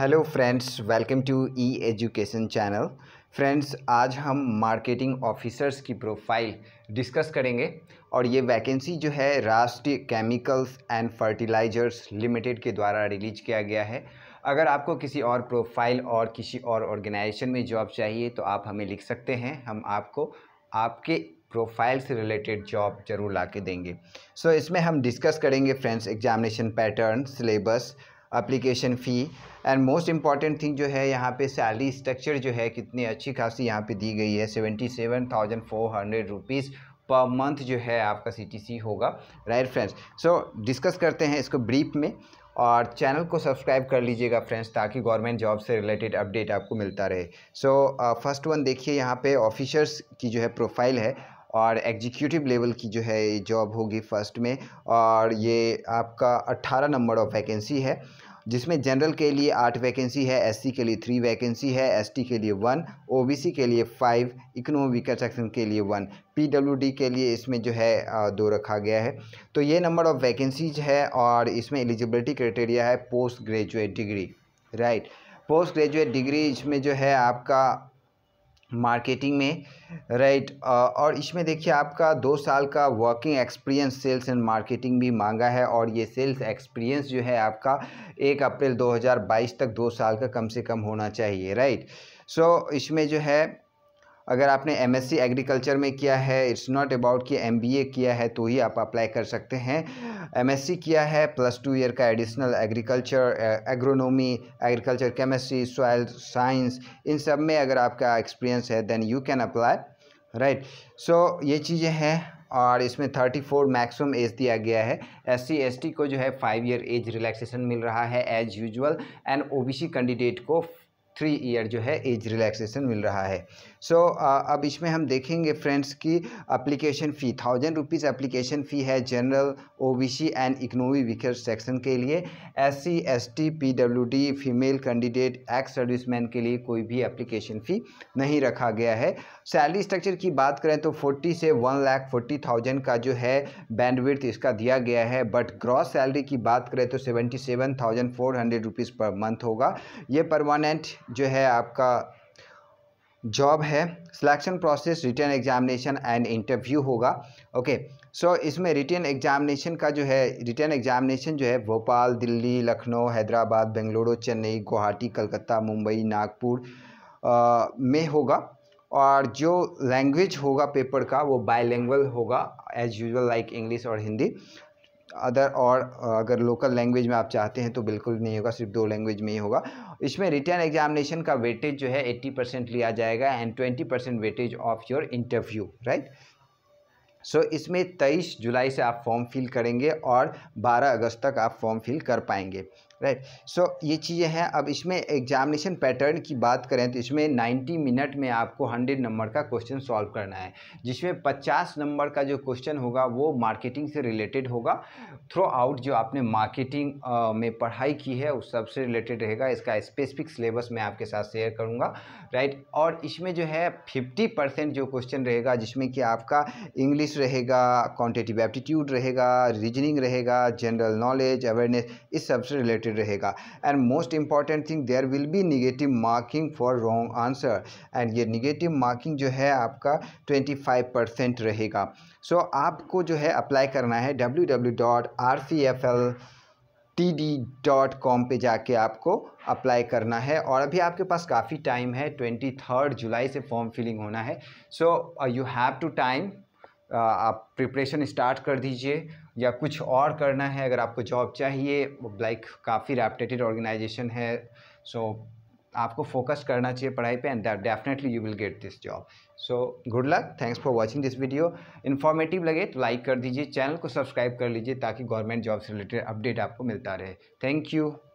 hello friends welcome to e education channel friends आज हम marketing officers की profile discuss करेंगे और ये वैकेंसी जो है राष्ट्रीय केमिकल्स एंड फर्टिलाइजर्स लिमिटेड के द्वारा रिलीज किया गया है अगर आपको किसी और प्रोफाइल और किसी और ऑर्गेनाइजेशन में जॉब चाहिए तो आप हमें लिख सकते हैं हम आपको आपके प्रोफाइल से रिलेटेड जॉब जरूर ला के देंगे सो so, इसमें हम डिस्कस करेंगे friends examination pattern syllabus application fee and most important thing जो है यहाँ पे सैलरी स्ट्रक्चर जो है कितनी अच्छी खासी यहाँ पे दी गई है seventy seven thousand four hundred rupees per month जो है आपका सी होगा राइट फ्रेंड्स सो डिस्कस करते हैं इसको ब्रीफ में और चैनल को सब्सक्राइब कर लीजिएगा फ्रेंड्स ताकि गवर्नमेंट जॉब से रिलेटेड अपडेट आपको मिलता रहे सो फर्स्ट वन देखिए यहाँ पे ऑफिसर्स की जो है प्रोफाइल है और एग्जीक्यूटिव लेवल की जो है जॉब होगी फर्स्ट में और ये आपका अट्ठारह नंबर ऑफ वैकेंसी है जिसमें जनरल के लिए आठ वैकेंसी है एससी के लिए थ्री वैकेंसी है एसटी के लिए वन ओबीसी के लिए फाइव इकोनॉमिक वीकर सेक्शन के लिए वन पीडब्ल्यूडी के लिए इसमें जो है दो रखा गया है तो ये नंबर ऑफ़ वैकेंसीज है और इसमें एलिजिबिलिटी क्राइटेरिया है post graduate degree right post graduate degree इसमें जो है आपका मार्केटिंग में राइट और इसमें देखिए आपका दो साल का working experience sales and marketing भी मांगा है और ये सेल्स एक्सपीरियंस जो है आपका एक अप्रैल 2022 तक दो साल का कम से कम होना चाहिए राइट सो so, इसमें जो है अगर आपने सी एग्रीकल्चर में किया है इट्स नॉट अबाउट कि ए किया है तो ही आप अप्लाई कर सकते हैं सी किया है प्लस टू ईयर का additional agriculture agronomy agriculture chemistry soil science इन सब में अगर आपका एक्सपीरियंस है then you can apply right so ये चीज़ें हैं और इसमें थर्टी फोर मैक्सिमम एज दिया गया है एस सी एस टी को जो है फाइव ईयर एज रिलैक्सेशन मिल रहा है age usual and O B C candidate को थ्री ईयर जो है एज रिलैक्सेशन मिल रहा है सो so, अब इसमें हम देखेंगे फ्रेंड्स की application fee thousand rupees application fee है general OBC and economy weaker section के लिए S C S T P W D female candidate ex serviceman के लिए कोई भी एप्लीकेशन फ़ी नहीं रखा गया है सैलरी स्ट्रक्चर की बात करें तो फोर्टी से वन लाख फोर्टी थाउजेंड का जो है बैंडविड्थ इसका दिया गया है बट ग्रॉस सैलरी की बात करें तो seventy seven thousand four hundred rupees per month होगा ये परमानेंट जो है आपका जॉब है selection process written examination and interview होगा ओके सो इसमें रिटर्न एग्जामिनेशन का जो है रिटर्न एग्जामिनेशन जो है भोपाल दिल्ली लखनऊ हैदराबाद बेंगलुरु चेन्नई गुवाहाटी कलकत्ता मुंबई नागपुर में होगा और जो लैंग्वेज होगा पेपर का वो बायलैंग्वल होगा एज यूजल लाइक इंग्लिश और हिंदी अदर और अगर लोकल लैंग्वेज में आप चाहते हैं तो बिल्कुल नहीं होगा सिर्फ दो लैंग्वेज में ही होगा इसमें रिटर्न एग्जामिनेशन का वेटेज जो है 80 परसेंट लिया जाएगा and 20 percent weightage of your interview right so इसमें 23 जुलाई से आप फॉर्म फिल करेंगे और 12 अगस्त तक आप फॉर्म फिल कर पाएंगे राइट सो ये चीज़ें हैं अब इसमें एग्जामिनेशन पैटर्न की बात करें तो इसमें 90 मिनट में आपको 100 नंबर का क्वेश्चन सॉल्व करना है जिसमें 50 नंबर का जो क्वेश्चन होगा वो मार्केटिंग से रिलेटेड होगा थ्रू आउट जो आपने मार्केटिंग में पढ़ाई की है उस सब से रिलेटेड रहेगा इसका स्पेसिफिक सिलेबस मैं आपके साथ शेयर करूँगा राइट और इसमें जो है फिफ्टी जो क्वेश्चन रहेगा जिसमें कि आपका इंग्लिश रहेगा क्वान्टिटिव एप्टीट्यूड रहेगा रीजनिंग रहेगा जनरल नॉलेज अवेयरनेस इस सबसे रिलेटेड रिलेटेड रहेगा and most important thing there will be negative marking for wrong answer and ये निगेटिव मार्किंग जो है आपका ट्वेंटी फाइव परसेंट रहेगा सो so, आपको जो है अप्लाई करना है W W dot R C F L T D dot com पर जाके आपको अप्लाई करना है और अभी आपके पास काफ़ी टाइम है ट्वेंटी थर्ड जुलाई से फॉर्म फिलिंग होना है so you have to time आप प्रिपरेशन स्टार्ट कर दीजिए या कुछ और करना है अगर आपको जॉब चाहिए लाइक काफ़ी रैपटेटेड ऑर्गेनाइजेशन है सो आपको फोकस करना चाहिए पढ़ाई पे and definitely you will get this job so good luck thanks for watching this video informative लगे तो लाइक कर दीजिए चैनल को सब्सक्राइब कर लीजिए ताकि गवर्नमेंट जॉब से रिलेटेड अपडेट आपको मिलता रहे थैंक यू